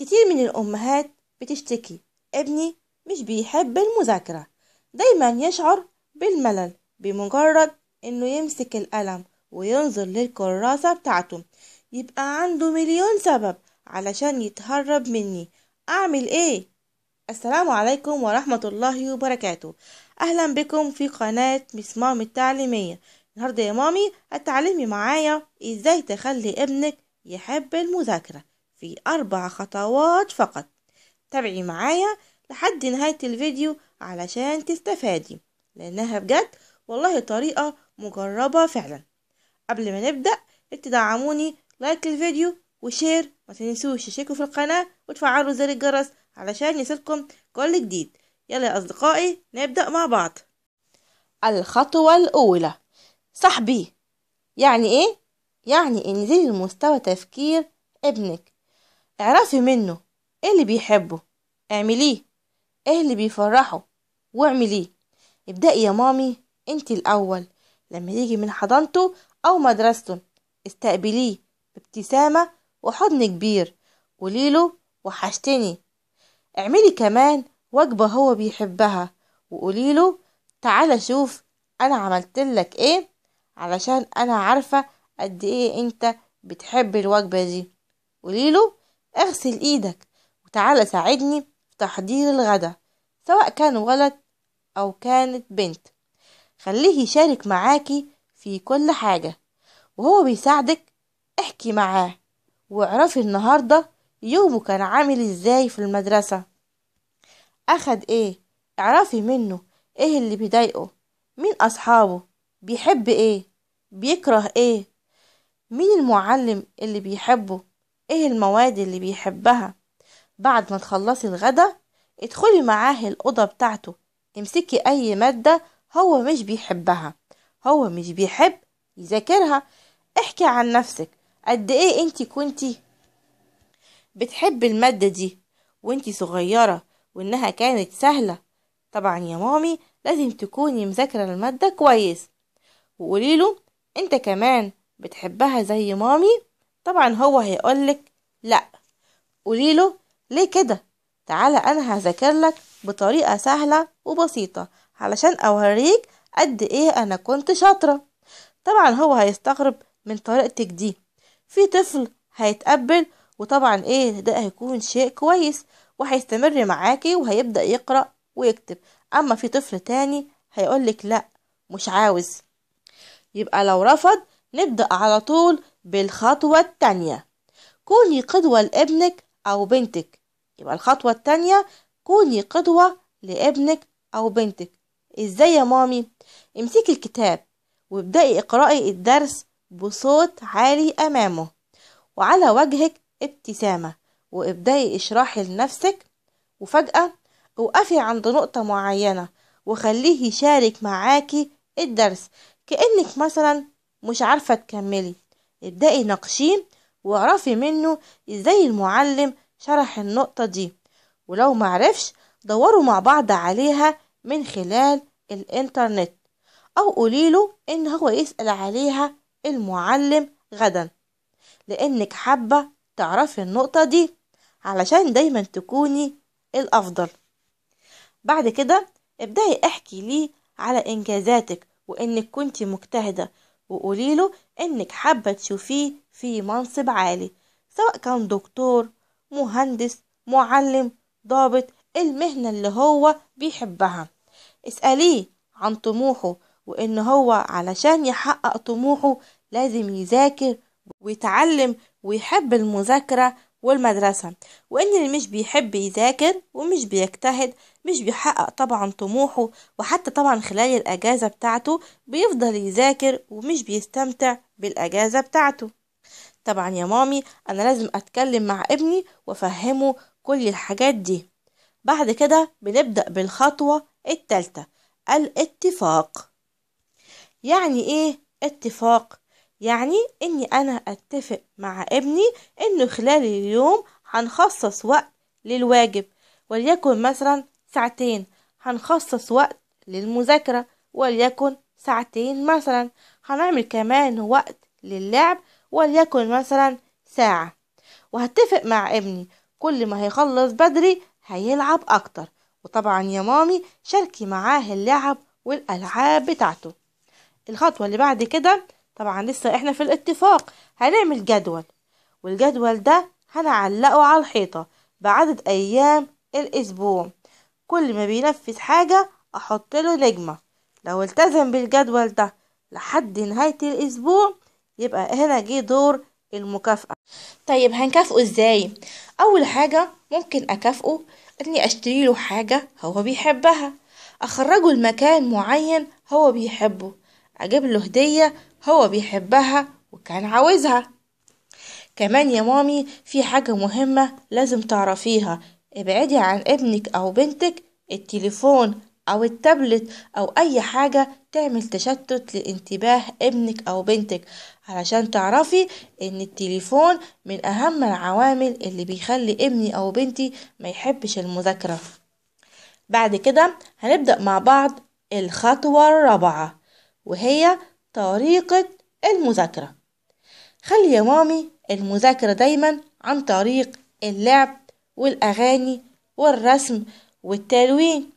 كتير من الأمهات بتشتكي ابني مش بيحب المذاكرة دايما يشعر بالملل بمجرد إنه يمسك القلم وينظر للكراسة بتاعته يبقى عنده مليون سبب علشان يتهرب مني أعمل إيه؟ السلام عليكم ورحمة الله وبركاته أهلا بكم في قناة مسمام التعليمية النهاردة يا مامي هتعلمي معايا إزاي تخلي ابنك يحب المذاكرة في أربع خطوات فقط تابعي معايا لحد نهاية الفيديو علشان تستفادي لأنها بجد والله طريقة مجربة فعلا قبل ما نبدأ تدعموني لايك الفيديو وشير ما تنسوش تشتركوا في القناة وتفعلوا زر الجرس علشان يصلكم كل جديد يلا يا أصدقائي نبدأ مع بعض الخطوة الأولى صاحبي يعني إيه؟ يعني انزلي لمستوى تفكير ابنك اعرفي منه ايه اللي بيحبه اعمليه ايه اللي بيفرحه واعمليه ابدأي يا مامي انت الاول لما يجي من حضانته او مدرسته استقبليه بابتسامة وحضن كبير قوليله وحشتني اعملي كمان وجبة هو بيحبها وقوليله تعالى شوف انا عملتلك ايه علشان انا عارفة قد ايه انت بتحب الوجبة دي قوليله اغسل ايدك وتعالى ساعدني في تحضير الغدا سواء كان ولد او كانت بنت خليه يشارك معاكي في كل حاجة وهو بيساعدك احكي معاه واعرفي النهاردة يومه كان عامل ازاي في المدرسة اخد ايه اعرفي منه ايه اللي بيضايقه مين اصحابه بيحب ايه بيكره ايه مين المعلم اللي بيحبه ايه المواد اللي بيحبها بعد ما تخلصي الغدا ادخلي معاه الأوضة بتاعته امسكي أي مادة هو مش بيحبها هو مش بيحب يذاكرها احكي عن نفسك قد ايه انت كنتي بتحب المادة دي وانت صغيرة وانها كانت سهلة طبعا يا مامي لازم تكوني مذاكرة المادة كويس وقوليله انت كمان بتحبها زي مامي طبعا هو هيقولك لأ قوليله ليه كده تعالى أنا هذاكر لك بطريقة سهلة وبسيطة علشان أوريك قد إيه أنا كنت شاطرة طبعا هو هيستغرب من طريقتك دي في طفل هيتقبل وطبعا ايه ده هيكون شيء كويس وهيستمر معاكي وهيبدأ يقرأ ويكتب أما في طفل تاني هيقولك لأ مش عاوز يبقى لو رفض نبدأ على طول بالخطوة التانية كوني قدوة لابنك أو بنتك يبقى الخطوة التانية كوني قدوة لابنك أو بنتك إزاي يا مامي؟ امسكي الكتاب وابدأي اقرأي الدرس بصوت عالي أمامه وعلى وجهك ابتسامة وابدأي اشرحي لنفسك وفجأة وقفي عند نقطة معينة وخليه يشارك معاكي الدرس كأنك مثلا مش عارفة تكملي ابدأي ناقشيه واعرفي منه ازاي المعلم شرح النقطة دي ولو معرفش دوروا مع بعض عليها من خلال الانترنت او قوليله ان هو يسأل عليها المعلم غدا لانك حابة تعرفي النقطة دي علشان دايما تكوني الافضل بعد كده ابدأي احكي ليه على انجازاتك وانك كنت مجتهدة وقولي له انك حابة تشوفيه في منصب عالي سواء كان دكتور مهندس معلم ضابط المهنة اللي هو بيحبها اسأليه عن طموحه وان هو علشان يحقق طموحه لازم يذاكر ويتعلم ويحب المذاكرة والمدرسة وإن اللي مش بيحب يذاكر ومش بيجتهد مش بيحقق طبعا طموحه وحتى طبعا خلال الأجازة بتاعته بيفضل يذاكر ومش بيستمتع بالأجازة بتاعته طبعا يا مامي أنا لازم أتكلم مع ابني وأفهمه كل الحاجات دي بعد كده بنبدأ بالخطوة التالتة الاتفاق يعني ايه اتفاق يعني إني أنا أتفق مع ابني إنه خلال اليوم هنخصص وقت للواجب وليكن مثلا ساعتين هنخصص وقت للمذاكرة وليكن ساعتين مثلا هنعمل كمان وقت للعب وليكن مثلا ساعة وهتفق مع ابني كل ما هيخلص بدري هيلعب أكتر وطبعا يا مامي شاركي معاه اللعب والألعاب بتاعته الخطوة اللي بعد كده طبعا لسه احنا في الاتفاق هنعمل جدول والجدول ده هنعلقه على الحيطة بعدد أيام الأسبوع كل ما بينفذ حاجة أحط له نجمة لو التزم بالجدول ده لحد نهاية الأسبوع يبقى هنا جه دور المكافأة طيب هنكافئه ازاي أول حاجة ممكن أكافئه إني أشتري له حاجة هو بيحبها أخرجه لمكان معين هو بيحبه أجيب له هدية هو بيحبها وكان عاوزها كمان يا مامي في حاجة مهمة لازم تعرفيها ابعدي عن ابنك أو بنتك التليفون أو التابلت أو أي حاجة تعمل تشتت لانتباه ابنك أو بنتك علشان تعرفي إن التليفون من أهم العوامل اللي بيخلي ابني أو بنتي ما يحبش المذاكرة بعد كده هنبدأ مع بعض الخطوة الرابعة وهي طريقة المذاكرة خلي يا مامي المذاكرة دايما عن طريق اللعب والأغاني والرسم والتلوين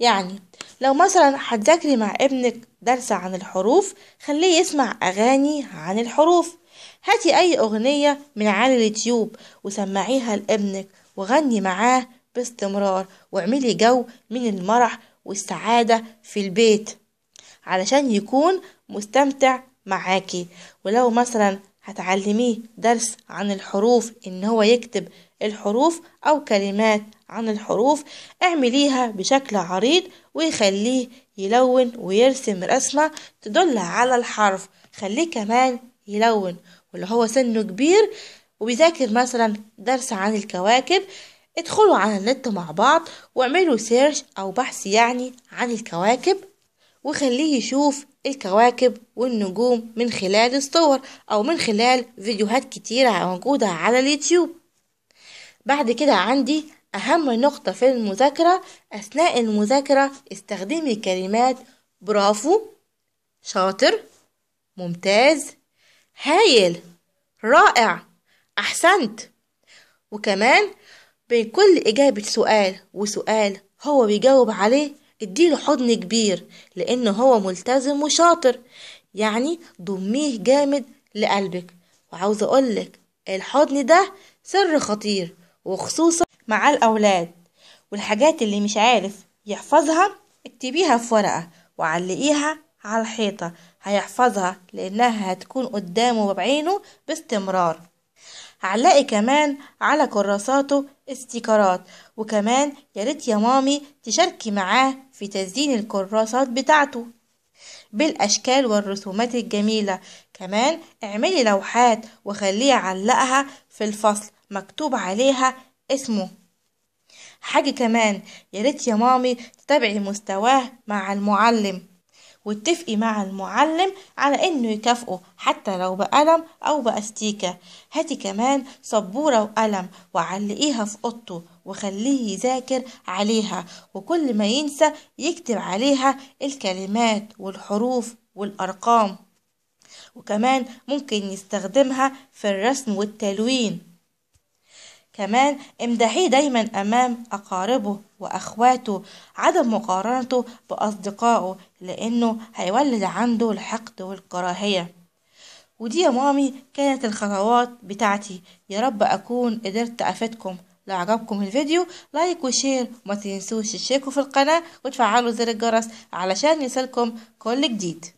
يعني لو مثلا هتذاكري مع ابنك درس عن الحروف خليه يسمع أغاني عن الحروف هاتي أي أغنية من على اليوتيوب وسمعيها لابنك وغني معاه باستمرار واعملي جو من المرح والسعادة في البيت علشان يكون مستمتع معاكي ولو مثلا هتعلميه درس عن الحروف ان هو يكتب الحروف او كلمات عن الحروف اعمليها بشكل عريض ويخليه يلون ويرسم رسمة تدل على الحرف خليه كمان يلون واللي هو سنه كبير وبيذاكر مثلا درس عن الكواكب ادخلوا على النت مع بعض واعملوا سيرش او بحث يعني عن الكواكب وخليه يشوف الكواكب والنجوم من خلال الصور أو من خلال فيديوهات كتيرة موجودة على اليوتيوب بعد كده عندي أهم نقطة في المذاكرة أثناء المذاكرة استخدمي كلمات برافو شاطر ممتاز هايل رائع أحسنت وكمان بين كل إجابة سؤال وسؤال هو بيجاوب عليه اديله حضن كبير لأن هو ملتزم وشاطر يعني ضميه جامد لقلبك وعاوز أقولك الحضن ده سر خطير وخصوصا مع الأولاد والحاجات اللي مش عارف يحفظها اكتبيها في ورقة وعلقيها على الحيطة هيحفظها لأنها هتكون قدامه وبعينه باستمرار هعلقي كمان على كراساته استيكرات وكمان يا ريت يا مامي تشاركي معاه في تزيين الكراسات بتاعته بالأشكال والرسومات الجميلة كمان اعملي لوحات وخليه يعلقها في الفصل مكتوب عليها اسمه حاجة كمان يا ريت يا مامي تتابعي مستواه مع المعلم واتفقي مع المعلم على انه يكافئه حتى لو بقلم او باستيكة هاتي كمان سبورة وقلم وعلقيها في اوضته وخليه يذاكر عليها وكل ما ينسى يكتب عليها الكلمات والحروف والارقام وكمان ممكن يستخدمها في الرسم والتلوين كمان امدحيه دايما أمام أقاربه وأخواته عدم مقارنته بأصدقائه لأنه هيولد عنده الحقد والكراهية ودي يا مامي كانت الخطوات بتاعتي يا رب أكون قدرت أفيدكم لو عجبكم الفيديو لايك وشير وما تنسوش تشتركوا في القناة وتفعلوا زر الجرس علشان يصلكم كل جديد